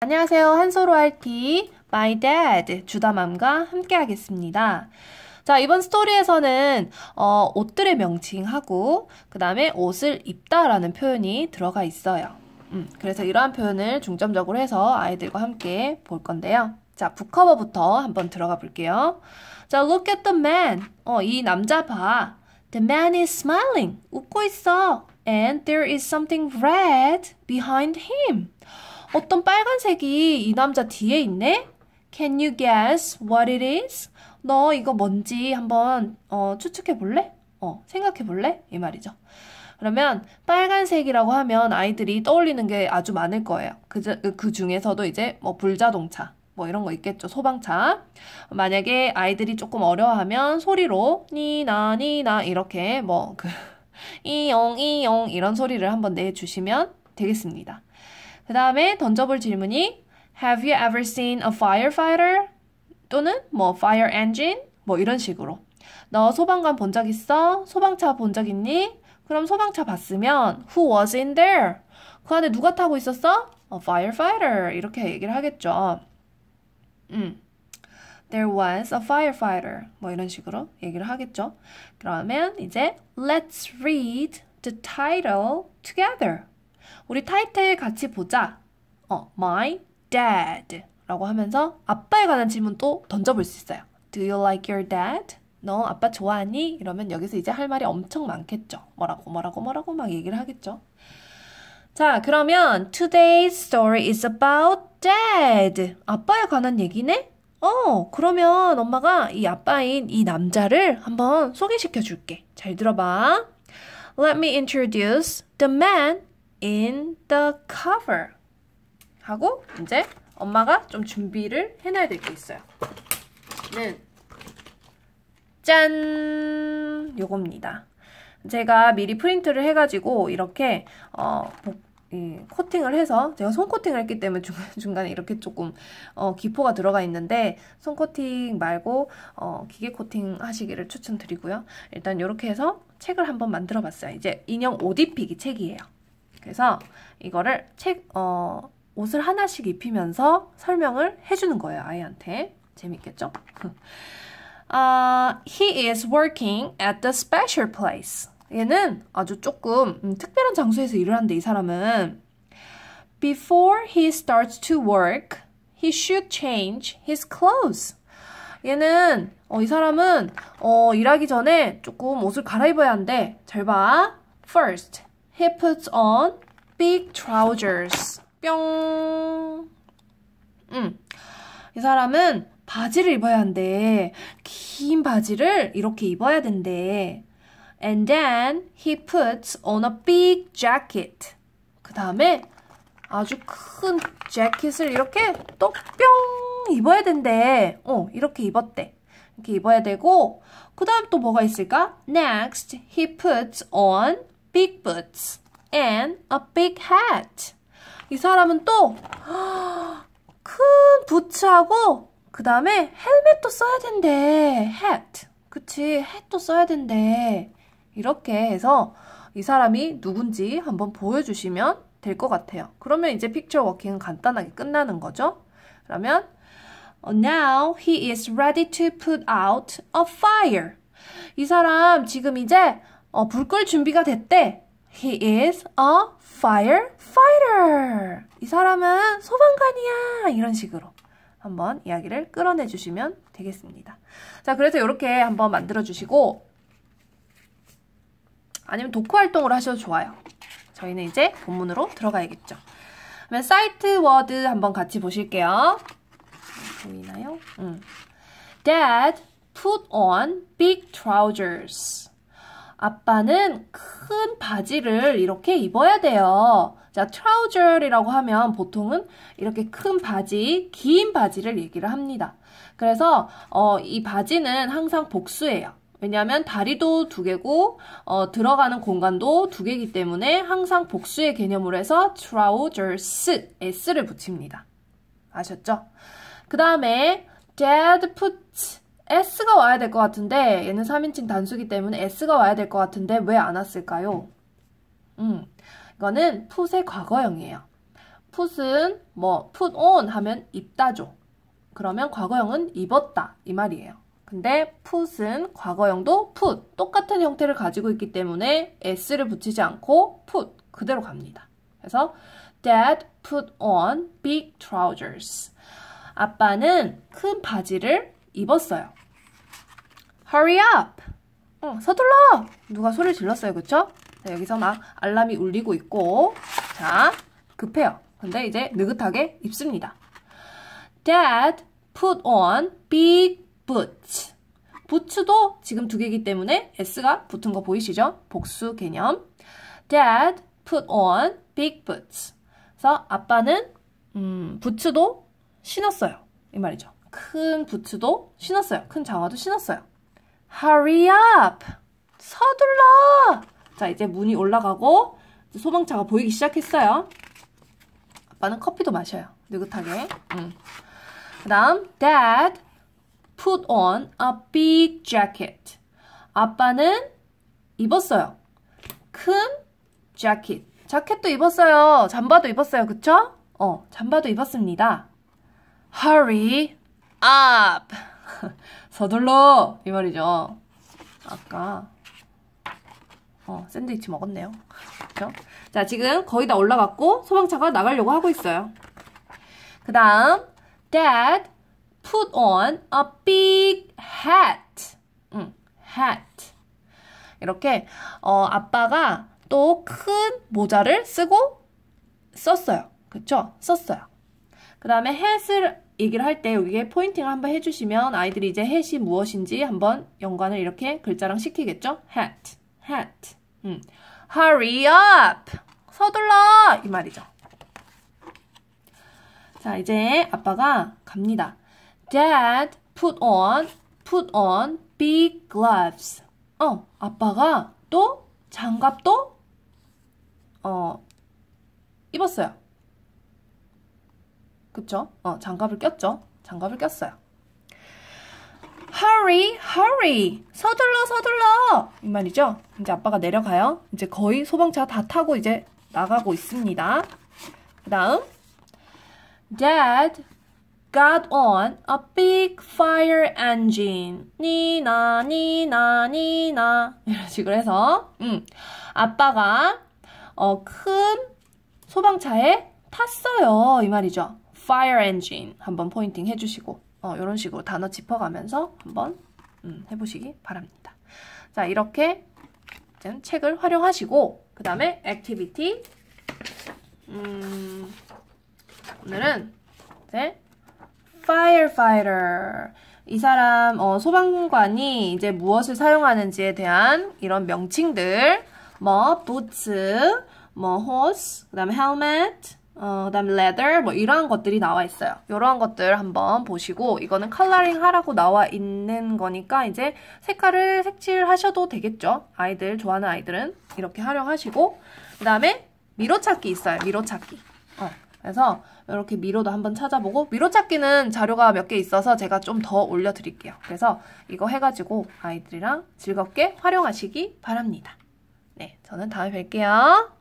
안녕하세요. 한소로 할티 My Dad 주다맘과 함께 하겠습니다. 자, 이번 스토리에서는 어, 옷들의 명칭하고 그 다음에 옷을 입다라는 표현이 들어가 있어요. 음, 그래서 이러한 표현을 중점적으로 해서 아이들과 함께 볼 건데요. 자, 북커버부터 한번 들어가 볼게요. 자, look at the man. 어, 이 남자 봐. The man is smiling. 웃고 있어. And there is something red behind him. 어떤 빨간색이 이 남자 뒤에 있네? Can you guess what it is? 너 이거 뭔지 한번 어, 추측해 볼래? 어, 생각해 볼래? 이 말이죠. 그러면 빨간색이라고 하면 아이들이 떠올리는 게 아주 많을 거예요. 그, 그 중에서도 이제 뭐 불자동차, 뭐 이런 거 있겠죠. 소방차. 만약에 아이들이 조금 어려워하면 소리로 니나 니나 이렇게 뭐그 이용 이용 이런 소리를 한번 내주시면 되겠습니다. 그 다음에 던져볼 질문이 Have you ever seen a firefighter? 또는 뭐 fire engine? 뭐 이런 식으로 너 소방관 본 적 있어? 소방차 본 적 있니? 그럼 소방차 봤으면 Who was in there? 그 안에 누가 타고 있었어? A firefighter 이렇게 얘기를 하겠죠 음. There was a firefighter 뭐 이런 식으로 얘기를 하겠죠 그러면 이제 Let's read the title together 우리 타이틀 같이 보자. 어, my dad 라고 하면서 아빠에 관한 질문 또 던져볼 수 있어요. Do you like your dad? 너 아빠 좋아하니? 이러면 여기서 이제 할 말이 엄청 많겠죠. 뭐라고 뭐라고 뭐라고 막 얘기를 하겠죠. 자, 그러면 today's story is about dad. 아빠에 관한 얘기네? 어, 그러면 엄마가 이 아빠인 이 남자를 한번 소개시켜 줄게. 잘 들어봐. Let me introduce the man in the cover 하고 이제 엄마가 좀 준비를 해놔야 될 게 있어요. 짠! 요겁니다. 제가 미리 프린트를 해가지고 이렇게 어, 코팅을 해서 제가 손코팅을 했기 때문에 중간에 이렇게 조금 어, 기포가 들어가 있는데 손코팅 말고 어, 기계 코팅 하시기를 추천드리고요. 일단 이렇게 해서 책을 한번 만들어 봤어요. 이제 인형 옷 입히기 책이에요. 그래서 이거를 책, 어, 옷을 하나씩 입히면서 설명을 해주는 거예요, 아이한테. 재밌겠죠? uh, he is working at the special place. 얘는 아주 조금 음, 특별한 장소에서 일을 하는이 사람은 Before he starts to work, he should change his clothes. 얘는 어, 이 사람은 어, 일하기 전에 조금 옷을 갈아입어야 한대. 잘 봐. First, He puts on big trousers. 뿅. 음. 이 사람은 바지를 입어야 한대. 긴 바지를 이렇게 입어야 된대. And then he puts on a big jacket. 그 다음에 아주 큰 재킷을 이렇게 또 뿅 입어야 된대. 어, 이렇게 입었대. 이렇게 입어야 되고 그 다음 또 뭐가 있을까? Next, he puts on big boots and a big hat. 이 사람은 또 큰 부츠하고 그 다음에 헬멧도 써야 된대. hat. 그치, hat도 써야 된대. 이렇게 해서 이 사람이 누군지 한번 보여주시면 될 것 같아요. 그러면 이제 picture w a l k i n g 은 간단하게 끝나는 거죠. 그러면 oh, Now he is ready to put out a fire. 이 사람 지금 이제 어, 불 끌 준비가 됐대. He is a firefighter. 이 사람은 소방관이야. 이런 식으로 한번 이야기를 끌어내 주시면 되겠습니다. 자, 그래서 이렇게 한번 만들어 주시고 아니면 독후 활동을 하셔도 좋아요. 저희는 이제 본문으로 들어가야겠죠. 그러면 사이트 워드 한번 같이 보실게요. 보이나요? 음. Dad put on big trousers. 아빠는 큰 바지를 이렇게 입어야 돼요. 자, 트라우이라고 하면 보통은 이렇게 큰 바지, 긴 바지를 얘기를 합니다. 그래서 어, 이 바지는 항상 복수예요. 왜냐하면 다리도 두 개고 어, 들어가는 공간도 두 개이기 때문에 항상 복수의 개념으로 해서 trousers, s를 붙입니다. 아셨죠? 그 다음에 dad puts S가 와야 될 것 같은데 얘는 3인칭 단수기 때문에 S가 와야 될 것 같은데 왜 안 왔을까요? 음, 이거는 put의 과거형이에요. put은 뭐 put on 하면 입다죠. 그러면 과거형은 입었다 이 말이에요. 근데 put은 과거형도 put 똑같은 형태를 가지고 있기 때문에 s를 붙이지 않고 put 그대로 갑니다. 그래서 dad put on big trousers. 아빠는 큰 바지를 입었어요. Hurry up! 어, 서둘러! 누가 소리를 질렀어요. 그쵸? 자, 네, 여기서 막 알람이 울리고 있고 자, 급해요. 근데 이제 느긋하게 입습니다. Dad put on big boots. 부츠도 지금 두 개이기 때문에 S가 붙은 거 보이시죠? 복수 개념. Dad put on big boots. 그래서 아빠는 음, 부츠도 신었어요. 이 말이죠. 큰 부츠도 신었어요. 큰 장화도 신었어요. Hurry up! 서둘러! 자, 이제 문이 올라가고 이제 소방차가 보이기 시작했어요. 아빠는 커피도 마셔요. 느긋하게. 음. 그 다음, Dad put on a big jacket. 아빠는 입었어요. 큰 자켓. 자켓도 입었어요. 잠바도 입었어요. 그쵸? 어, 잠바도 입었습니다. Hurry up! 서둘러! 이 말이죠. 아까 어, 샌드위치 먹었네요. 그죠 자, 지금 거의 다 올라갔고 소방차가 나가려고 하고 있어요. 그 다음 Dad put on a big hat. 음, hat. 이렇게 어, 아빠가 또 큰 모자를 쓰고 썼어요. 그쵸 썼어요. 그 다음에 hat을 얘기를 할 때 여기에 포인팅을 한번 해주시면 아이들이 이제 hat이 무엇인지 한번 연관을 이렇게 글자랑 시키겠죠? hat, hat. 음. hurry up! 서둘러! 이 말이죠. 자, 이제 아빠가 갑니다. Dad put on, put on big gloves. 어, 아빠가 또 장갑도 어, 입었어요. 그쵸? 어, 장갑을 꼈죠? 장갑을 꼈어요. Hurry, hurry. 서둘러, 서둘러. 이 말이죠. 이제 아빠가 내려가요. 이제 거의 소방차 다 타고 이제 나가고 있습니다. 그 다음. Dad got on a big fire engine. 니나, 니나, 니나. 이런 식으로 해서, 음, 아빠가, 어, 큰 소방차에 탔어요. 이 말이죠. fire engine 한번 포인팅 해주시고 어, 이런 식으로 단어 짚어가면서 한번 음, 해보시기 바랍니다. 자 이렇게 책을 활용하시고 그 다음에 액티비티 음, 오늘은 이제 firefighter 이 사람 어, 소방관이 이제 무엇을 사용하는지에 대한 이런 명칭들 뭐 boots, 뭐 horse, 그 다음에 helmet 어, 그 다음에 leather 뭐 이러한 것들이 나와 있어요. 이러한 것들 한번 보시고 이거는 컬러링 하라고 나와 있는 거니까 이제 색깔을 색칠하셔도 되겠죠. 아이들 좋아하는 아이들은 이렇게 활용하시고 그 다음에 미로찾기 있어요. 미로찾기. 어, 그래서 이렇게 미로도 한번 찾아보고 미로찾기는 자료가 몇 개 있어서 제가 좀 더 올려드릴게요. 그래서 이거 해가지고 아이들이랑 즐겁게 활용하시기 바랍니다. 네, 저는 다음에 뵐게요.